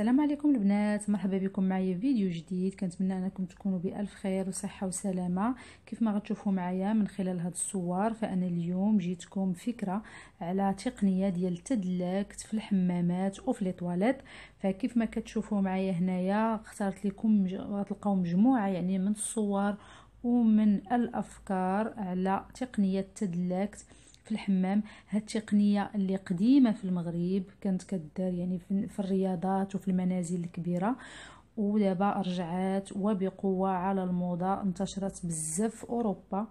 السلام عليكم البنات مرحبا بكم معايا في فيديو جديد كنتمنى انكم تكونوا بالف خير وصحه وسلامه كيف ما غتشوفوا معايا من خلال هاد الصور فانا اليوم جيتكم فكره على تقنيه ديال التدلكت في الحمامات وفي لي طواليت فكيف ما كتشوفوا معايا هنايا اخترت لكم غتلقاو مجموعه يعني من الصور ومن الافكار على تقنيه التدلكت في الحمام هاد التقنيه اللي قديمه في المغرب كانت كدار يعني في الرياضات وفي المنازل الكبيره ودابا رجعات وبقوه على الموضه انتشرت بزاف في اوروبا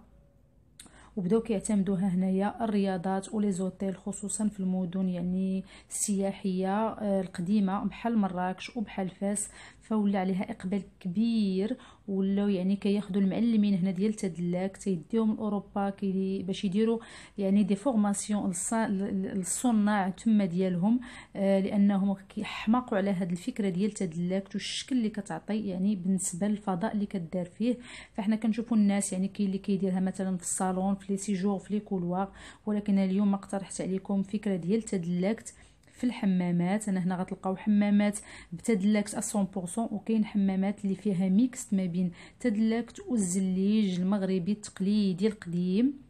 وبداو كيعتمدوها هنايا الرياضات ولي زوتيل خصوصا في المدن يعني السياحيه آه، القديمه بحال مراكش وبحال فاس فولا عليها اقبال كبير ولاو يعني كياخذوا المعلمين هنا ديال تدلاك تيديهم لاوروبا كي باش يديروا يعني دي فورماسيون للصناع تما ديالهم آه لانهم كيحماقوا على هاد الفكره ديال تدلاك والشكل اللي كتعطي يعني بالنسبه للفضاء اللي كدار فيه فاحنا كنشوفوا الناس يعني كاين اللي كيديرها مثلا في الصالون في لي سيجور في لي كولوار ولكن اليوم ما اقترحت عليكم فكره ديال تدلاكت في الحمامات انا هنا غتلقاو حمامات بتدلكت 100% وكاين حمامات اللي فيها ميكس ما بين تدلكت والزليج المغربي التقليدي القديم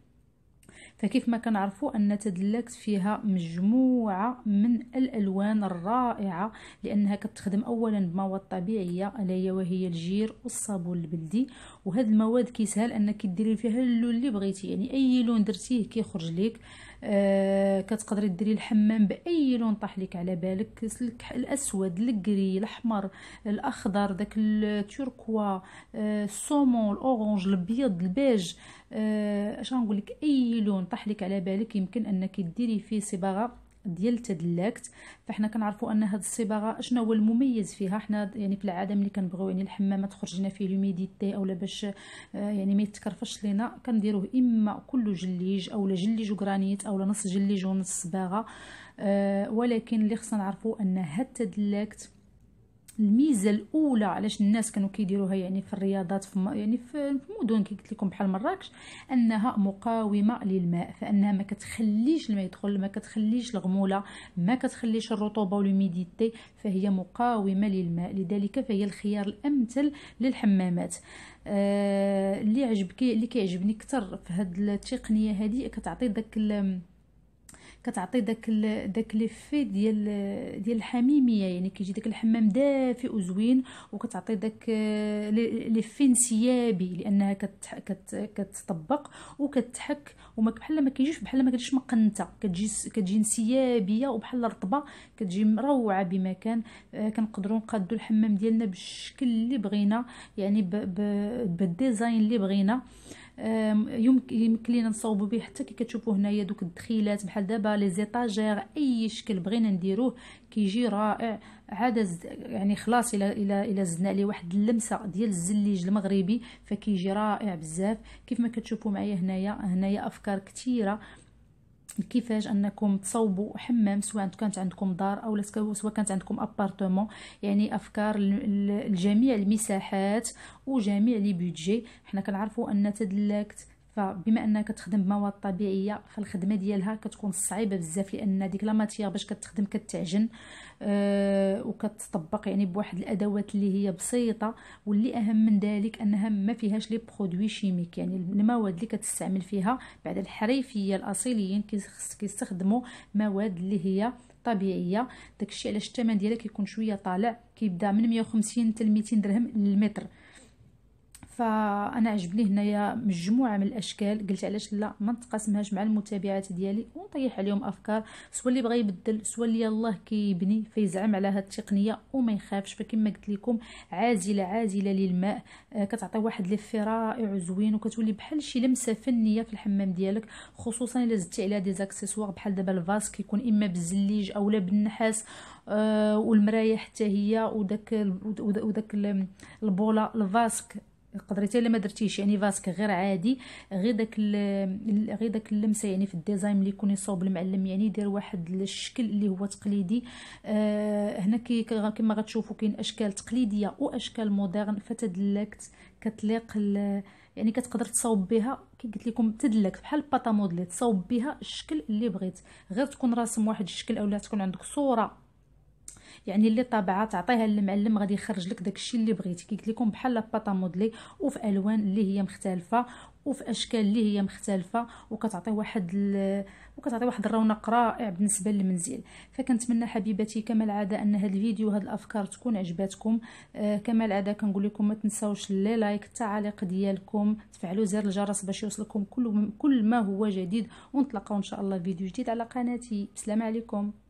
فكيف ما كنعرفوا ان تدلكت فيها مجموعه من الالوان الرائعه لانها كتخدم اولا بمواد طبيعيه الا هي وهي الجير والصابون البلدي وهاد المواد كيسهل انك ديري فيها اللون اللي بغيتي يعني اي لون درتيه كيخرج لك آه كتقدري ديري الحمام باي لون طاح لك على بالك الاسود الكري الاحمر الاخضر داك التركوا آه الصومون الاورانج الابيض البيج آه، اش آه غنقول لك اي لون ونطرح لك على بالك يمكن انك ديري فيه صباغه ديال تدلاكت فحنا كنعرفوا ان هاد الصباغه شنو هو المميز فيها حنا يعني في العاده ملي كنبغيو يعني الحمامه تخرج لنا فيه لوميديتي اولا باش آه، يعني ما يتكرفش لينا كنديروه اما كله جليج اولا جليج وغرانيت اولا نص جليج ونص صباغه أه ولكن اللي خصنا نعرفوا ان هاد التدلاكت الميزه الاولى علاش الناس كانوا كيديروها يعني في الرياضات في يعني في المدن كي قلت لكم بحال مراكش انها مقاومه للماء فانها ما كتخليش الماء يدخل ما كتخليش الغموله ما كتخليش الرطوبه والهوميديتي فهي مقاومه للماء لذلك فهي الخيار الامثل للحمامات آه اللي عجبك اللي كيعجبني كثر في هاد التقنيه هذه كتعطي داك كتعطي داك ال... داك ليفي ديال ديال الحميميه يعني كيجي داك الحمام دافئ وزوين وكتعطي داك ليفي انسيابي لانها كت... كت... كتطبق وكتحك وما بحال ما كيجيش بحال ما كتجيش مقنته كتجي كتجي انسيابيه وبحال رطبه كتجي مروعه بمكان آه كنقدروا نقادو الحمام ديالنا بالشكل اللي بغينا يعني ب... ب... اللي بغينا يمكن لينا نصاوبو به حتى كي كتشوفوا هنايا دوك الدخيلات بحال دابا لي زيطاجير اي شكل بغينا نديروه كيجي رائع عاد يعني خلاص الى الى الى زدنا عليه واحد اللمسه ديال الزليج المغربي فكيجي رائع بزاف كيف ما كتشوفوا معايا هنايا هنايا افكار كثيره كيفاش انكم تصوبوا حمام سواء كانت عندكم دار او سواء كانت عندكم ابارتمون يعني افكار لجميع المساحات وجميع لي بودجي حنا كنعرفوا ان تدلكت فبما انها كتخدم بمواد طبيعيه فالخدمه ديالها كتكون صعيبه بزاف لان ديك لا ماتيير باش كتخدم كتعجن أه وكتطبق يعني بواحد الادوات اللي هي بسيطه واللي اهم من ذلك انها ما فيهاش لي برودوي شيميك يعني المواد اللي كتستعمل فيها بعد الحريفيه الاصيليين كيستخدموا مواد اللي هي طبيعيه داكشي علاش الثمن ديالها كيكون شويه طالع كيبدا من 150 حتى 200 درهم للمتر فانا عجبني هنايا مجموعه من الاشكال قلت علاش لا ما نتقاسمهاش مع المتابعات ديالي ونطيح عليهم افكار سوا اللي بغى يبدل سوا اللي الله كيبني فيزعم على هاد التقنيه وما يخافش فكما قلت لكم عازله عازله للماء آه كتعطي واحد ليفي رائع وزوين وكتولي بحال شي لمسه فنيه في الحمام ديالك خصوصا الا زدتي عليها دي زاكسيسوار بحال دابا الفاس كيكون اما بالزليج اولا بالنحاس آه والمرايه حتى هي وداك وداك البوله الفاسك قدرتي حتى الا ما درتيش يعني فاسك غير عادي غير داك غير داك اللمسه يعني في الديزاين اللي يكون يصوب المعلم يعني يدير واحد الشكل اللي هو تقليدي آه هنا كي كما غتشوفوا كاين اشكال تقليديه واشكال موديرن فتدلكت كتليق يعني كتقدر تصاوب بها كي قلت لكم تدلك بحال باطا موديل تصاوب بها الشكل اللي بغيت غير تكون راسم واحد الشكل اولا تكون عندك صوره يعني اللي طابعه تعطيها للمعلم غادي يخرج لك داكشي اللي بغيتي كي قلت لكم بحال لاباطا مودلي وفي الوان اللي هي مختلفه وفي اشكال اللي هي مختلفه وكتعطي واحد ال... وكتعطي واحد الرونق رائع بالنسبه للمنزل فكنتمنى حبيباتي كما العاده ان هذا الفيديو هاد الافكار تكون عجباتكم آه كما العاده كنقول لكم ما تنساوش لي لايك التعاليق ديالكم تفعلوا زر الجرس باش يوصلكم كل كل ما هو جديد ونتلاقاو ان شاء الله فيديو جديد على قناتي بسلام عليكم